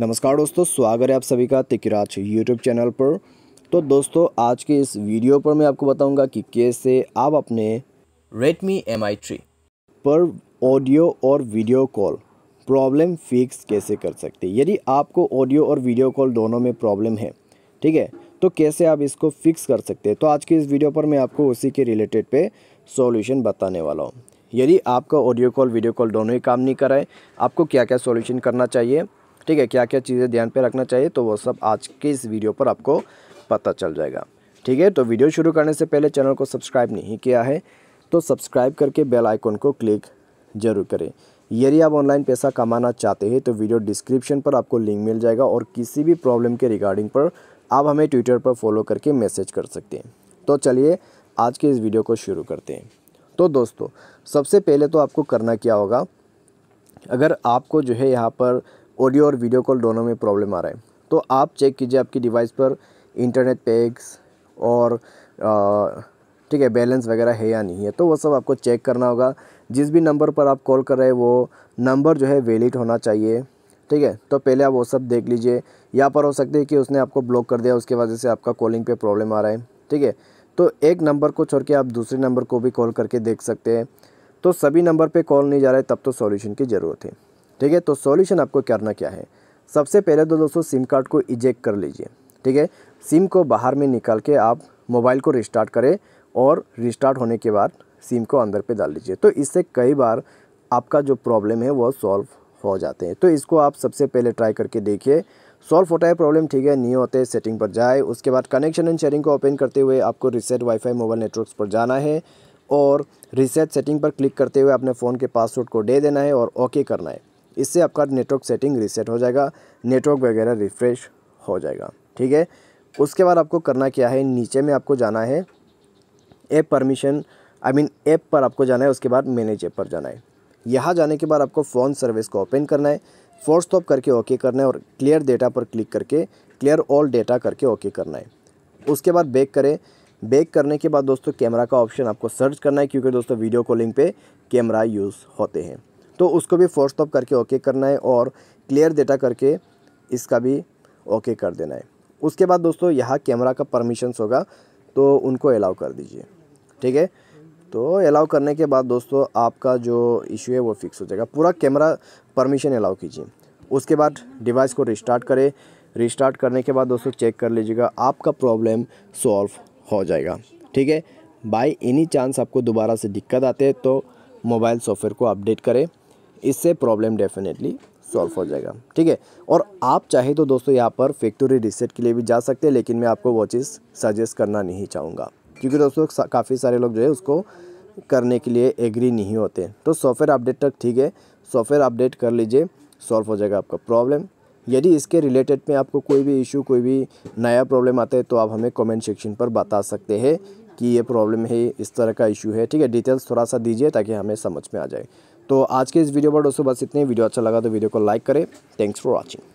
नमस्कार दोस्तों स्वागत है आप सभी का तिकराज यूट्यूब चैनल पर तो दोस्तों आज के इस वीडियो पर मैं आपको बताऊंगा कि कैसे आप अपने Redmi Mi 3 पर ऑडियो और वीडियो कॉल प्रॉब्लम फिक्स कैसे कर सकते हैं यदि आपको ऑडियो और वीडियो कॉल दोनों में प्रॉब्लम है ठीक है तो कैसे आप इसको फिक्स कर सकते हैं तो आज के इस वीडियो पर मैं आपको उसी के रिलेटेड पे सॉल्यूशन बताने वाला हूँ यदि आपका ऑडियो कॉल वीडियो कॉल दोनों ही काम नहीं कराए आपको क्या क्या सॉल्यूशन करना चाहिए ठीक है क्या क्या चीज़ें ध्यान पे रखना चाहिए तो वो सब आज के इस वीडियो पर आपको पता चल जाएगा ठीक है तो वीडियो शुरू करने से पहले चैनल को सब्सक्राइब नहीं किया है तो सब्सक्राइब करके बेल आइकॉन को क्लिक जरूर करें यदि आप ऑनलाइन पैसा कमाना चाहते हैं तो वीडियो डिस्क्रिप्शन पर आपको लिंक मिल जाएगा और किसी भी प्रॉब्लम के रिगार्डिंग पर आप हमें ट्विटर पर फॉलो करके मैसेज कर सकते हैं तो चलिए आज के इस वीडियो को शुरू करते हैं तो दोस्तों सबसे पहले तो आपको करना क्या होगा अगर आपको जो है यहाँ पर ऑडियो और वीडियो कॉल दोनों में प्रॉब्लम आ रहा है तो आप चेक कीजिए आपकी डिवाइस पर इंटरनेट पैक्स और ठीक है बैलेंस वगैरह है या नहीं है तो वो सब आपको चेक करना होगा जिस भी नंबर पर आप कॉल कर रहे हैं वो नंबर जो है वैलिड होना चाहिए ठीक है तो पहले आप वो सब देख लीजिए यहाँ पर हो सकता है कि उसने आपको ब्लॉक कर दिया उसके वजह से आपका कॉलिंग पे प्रॉब्लम आ रहा है ठीक है तो एक नंबर को छोड़ के आप दूसरे नंबर को भी कॉल करके देख सकते हैं तो सभी नंबर पर कॉल नहीं जा रहा है तब तो सॉल्यूशन की ज़रूरत है ठीक है तो सॉल्यूशन आपको करना क्या है सबसे पहले तो दोस्तों सिम कार्ड को इजेक्ट कर लीजिए ठीक है सिम को बाहर में निकाल के आप मोबाइल को रिस्टार्ट करें और रिस्टार्ट होने के बाद सिम को अंदर पे डाल लीजिए तो इससे कई बार आपका जो प्रॉब्लम है वो सॉल्व हो जाते हैं तो इसको आप सबसे पहले ट्राई करके देखिए सॉल्व होता है प्रॉब्लम ठीक है नहीं होते सेटिंग पर जाए उसके बाद कनेक्शन एंड शेयरिंग को ओपन करते हुए आपको रिसेट वाईफाई मोबाइल नेटवर्क्स पर जाना है और रिसेट सेटिंग पर क्लिक करते हुए अपने फ़ोन के पासवर्ड को दे देना है और ओके करना है इससे आपका नेटवर्क सेटिंग रीसेट हो जाएगा नेटवर्क वगैरह रिफ़्रेश हो जाएगा ठीक है उसके बाद आपको करना क्या है नीचे में आपको जाना है app permission I mean app पर आपको जाना है उसके बाद मैनेज ऐप पर जाना है यहाँ जाने के बाद आपको फ़ोन सर्विस को ओपन करना है फोर्स स्टॉप करके ओके करना है और क्लियर डेटा पर क्लिक करके क्लियर ऑल डेटा करके ओके करना है उसके बाद बैक करें बैक करने के बाद दोस्तों कैमरा का ऑप्शन आपको सर्च करना है क्योंकि दोस्तों वीडियो कॉलिंग पे कैमरा यूज़ होते हैं तो उसको भी फोर स्टॉप करके ओके करना है और क्लियर डेटा करके इसका भी ओके कर देना है उसके बाद दोस्तों यहाँ कैमरा का परमिशंस होगा तो उनको अलाउ कर दीजिए ठीक है तो अलाउ करने के बाद दोस्तों आपका जो इशू है वो फिक्स हो जाएगा पूरा कैमरा परमिशन अलाउ कीजिए उसके बाद डिवाइस को रिस्टार्ट करें रिस्टार्ट करने के बाद दोस्तों चेक कर लीजिएगा आपका प्रॉब्लम सॉल्व हो जाएगा ठीक है बाई एनी चांस आपको दोबारा से दिक्कत आते हैं तो मोबाइल सॉफ्टवेयर को अपडेट करें इससे प्रॉब्लम डेफिनेटली सॉल्व हो जाएगा ठीक है और आप चाहे तो दोस्तों यहाँ पर फैक्ट्री रिसेट के लिए भी जा सकते हैं लेकिन मैं आपको वो चीज़ सजेस्ट करना नहीं चाहूँगा क्योंकि दोस्तों काफ़ी सारे लोग जो है उसको करने के लिए एग्री नहीं होते तो सॉफ्टवेयर अपडेट तक ठीक है सॉफ्टवेयर अपडेट कर लीजिए सॉल्व हो जाएगा आपका प्रॉब्लम यदि इसके रिलेटेड में आपको कोई भी इशू कोई भी नया प्रॉब्लम आता है तो आप हमें कमेंट सेक्शन पर बता सकते हैं कि ये प्रॉब्लम है इस तरह का इशू है ठीक है डिटेल्स थोड़ा सा दीजिए ताकि हमें समझ में आ जाए तो आज के इस वीडियो पर दोस्तों बस इतने वीडियो अच्छा लगा तो वीडियो को लाइक करें थैंक्स फॉर वॉचिंग